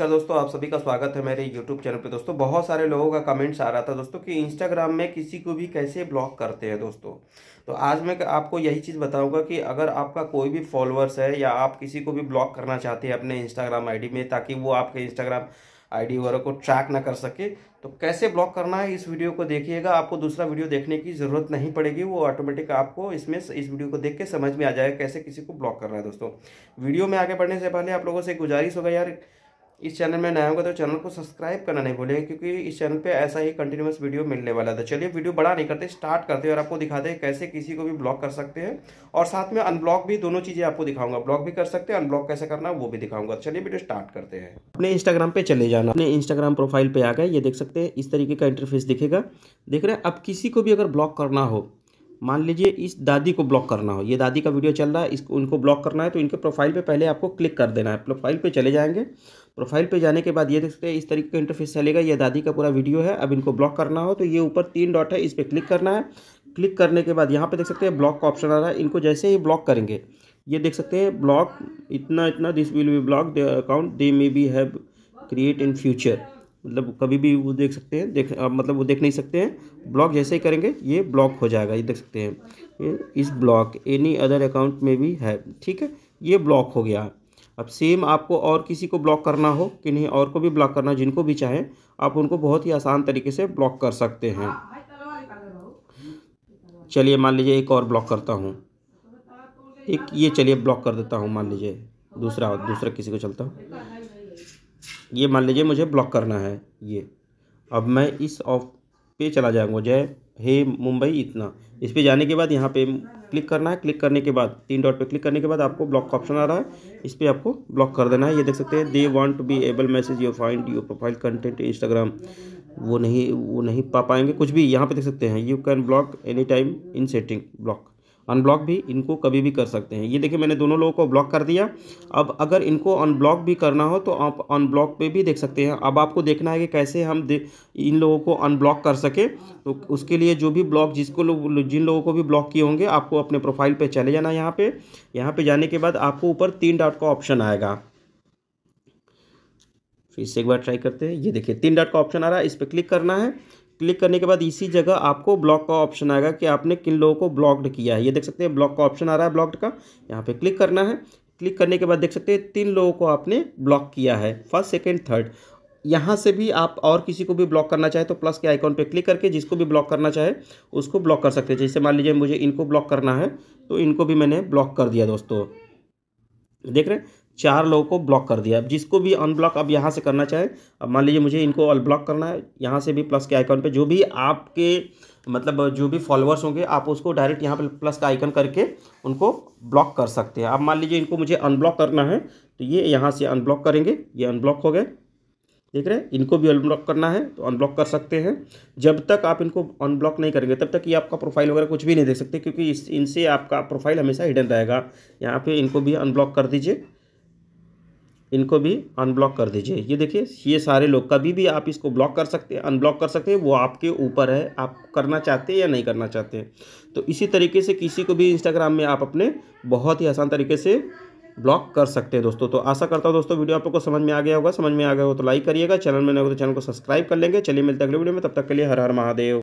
नमस्कार दोस्तों आप सभी का स्वागत है मेरे YouTube चैनल पे दोस्तों बहुत सारे लोगों का कमेंट्स आ रहा था दोस्तों कि Instagram में किसी को भी कैसे ब्लॉक करते हैं दोस्तों तो आज मैं आपको यही चीज़ बताऊंगा कि अगर आपका कोई भी फॉलोअर्स है या आप किसी को भी ब्लॉक करना चाहते हैं अपने Instagram आईडी में ताकि वो आपके Instagram आईडी वगैरह को ट्रैक ना कर सके तो कैसे ब्लॉक करना है इस वीडियो को देखिएगा आपको दूसरा वीडियो देखने की ज़रूरत नहीं पड़ेगी वो ऑटोमेटिक आपको इसमें इस वीडियो को देख के समझ में आ जाएगा कैसे किसी को ब्लॉक करना है दोस्तों वीडियो में आगे बढ़ने से पहले आप लोगों से गुजारिश होगा यार इस चैनल में नया होगा तो चैनल को सब्सक्राइब करना नहीं भूलेंगे क्योंकि इस चैनल पे ऐसा ही कंटिन्यूस वीडियो मिलने वाला था चलिए वीडियो बड़ा नहीं करते स्टार्ट करते हैं और आपको दिखाते हैं कैसे किसी को भी ब्लॉक कर सकते हैं और साथ में अनब्लॉक भी दोनों चीज़ें आपको दिखाऊंगा ब्लॉक भी कर सकते हैं अनब्लॉक कैसे करना वो भी दिखाऊंगा तो चलिए वीडियो स्टार्ट करते हैं अपने इंस्टाग्राम पर चले जाना अपने इंस्टाग्राम प्रोफाइल पर आ गए ये देख सकते हैं इस तरीके का इंटरफेस दिखेगा देख रहे हैं अब किसी को भी अगर ब्लॉक करना हो मान लीजिए इस दादी को ब्लॉक करना हो ये दादी का वीडियो चल रहा है इसको उनको ब्लॉक करना है तो इनके प्रोफाइल पे पहले आपको क्लिक कर देना है प्रोफाइल पे चले जाएंगे प्रोफाइल पे जाने के बाद ये देख सकते हैं इस तरीके का इंटरफेस चलेगा ये दादी का पूरा वीडियो है अब इनको ब्लॉक करना हो तो ये ऊपर तीन डॉट है इस पर क्लिक करना है क्लिक करने के बाद यहाँ पर देख सकते हैं ब्लॉक का ऑप्शन आ रहा है इनको जैसे ही ब्लॉक करेंगे ये देख सकते हैं ब्लॉक इतना इतना this will be block the account they maybe have create in future मतलब कभी भी वो देख सकते हैं देख आप मतलब वो देख नहीं सकते हैं ब्लॉक जैसे ही करेंगे ये ब्लॉक हो जाएगा ये देख सकते हैं इस ब्लॉक एनी अदर अकाउंट में भी है ठीक है ये ब्लॉक हो गया अब सेम आपको और किसी को ब्लॉक करना हो कि नहीं और को भी ब्लॉक करना जिनको भी चाहें आप उनको बहुत ही आसान तरीके से ब्लॉक कर सकते हैं चलिए मान लीजिए एक और ब्लॉक करता हूँ एक ये चलिए ब्लॉक कर देता हूँ मान लीजिए दूसरा दूसरा किसी को चलता हूँ ये मान लीजिए मुझे ब्लॉक करना है ये अब मैं इस ऑफ पे चला जाऊँगा जय हे मुंबई इतना इस पर जाने के बाद यहाँ पे क्लिक करना है क्लिक करने के बाद तीन डॉट पे क्लिक करने के बाद आपको ब्लॉक का ऑप्शन आ रहा है इस पर आपको ब्लॉक कर देना है ये देख सकते हैं they want to be able message your find your profile content Instagram वो नहीं वो नहीं पा पाएंगे कुछ भी यहाँ पे देख सकते हैं you can block any time in setting block unblock भी इनको कभी भी कर सकते हैं ये देखिए मैंने दोनों लोगों को ब्लॉक कर दिया अब अगर इनको अनब्लॉक भी करना हो तो आप अनब्लॉक पे भी देख सकते हैं अब आपको देखना है कि कैसे हम इन लोगों को अनब्लॉक कर सके तो उसके लिए जो भी ब्लॉक जिसको लो, जिन लोगों को भी ब्लॉक किए होंगे आपको अपने प्रोफाइल पर चले जाना यहाँ पर यहाँ पर जाने के बाद आपको ऊपर तीन डॉट का ऑप्शन आएगा फिर से एक बार ट्राई करते हैं ये देखिए तीन डॉट का ऑप्शन आ रहा है इस पर क्लिक करना है क्लिक करने के बाद इसी जगह आपको ब्लॉक का ऑप्शन आएगा कि आपने किन लोगों को ब्लॉक्ड किया है ये देख सकते हैं ब्लॉक का ऑप्शन आ रहा है ब्लॉक्ड का यहाँ पे क्लिक करना है क्लिक करने के बाद देख सकते हैं तीन लोगों को आपने ब्लॉक किया है फर्स्ट सेकेंड थर्ड यहाँ से भी आप और किसी को भी ब्लॉक करना चाहे तो प्लस के आइकॉन पर क्लिक करके जिसको भी ब्लॉक करना चाहे उसको ब्लॉक कर सकते हैं जैसे मान लीजिए मुझे इनको ब्लॉक करना है तो इनको भी मैंने ब्लॉक कर दिया दोस्तों देख रहे हैं चार लोगों को ब्लॉक कर दिया अब जिसको भी अनब्लॉक अब यहाँ से करना चाहें अब मान लीजिए मुझे इनको अनब्लॉक करना है यहाँ से भी प्लस के आइकॉन पे जो भी आपके मतलब जो भी फॉलोअर्स होंगे आप उसको डायरेक्ट यहाँ पर प्लस का आइकन करके उनको ब्लॉक कर सकते हैं अब मान लीजिए इनको मुझे अनब्लॉक करना है तो ये यहाँ से अनब्लॉक करेंगे ये अनब्लॉक हो गए देख रहे हैं इनको भी अनब्लॉक करना है तो अनब्लॉक कर सकते हैं जब तक आप इनको अनब्लॉक नहीं करेंगे तब तक ये आपका प्रोफाइल वगैरह कुछ भी नहीं देख सकते क्योंकि इस इनसे आपका प्रोफाइल हमेशा हिडन रहेगा यहाँ पे इनको भी अनब्लॉक कर दीजिए इनको भी अनब्लॉक कर दीजिए ये देखिए ये सारे लोग कभी भी आप इसको ब्लॉक कर सकते हैं अनब्लॉक कर सकते हैं वो आपके ऊपर है आप करना चाहते हैं या नहीं करना चाहते हैं तो इसी तरीके से किसी को भी इंस्टाग्राम में आप अपने बहुत ही आसान तरीके से ब्लॉक कर सकते हैं दोस्तों तो आशा करता हूँ दोस्तों वीडियो आप लोग को समझ में आ गया होगा समझ में आ गया हो तो लाइक करिएगा चैनल में नहीं हो तो चैनल को सब्सक्राइब कर लेंगे चलिए मिलते अगले वीडियो में तब तक के लिए हर हर महादेव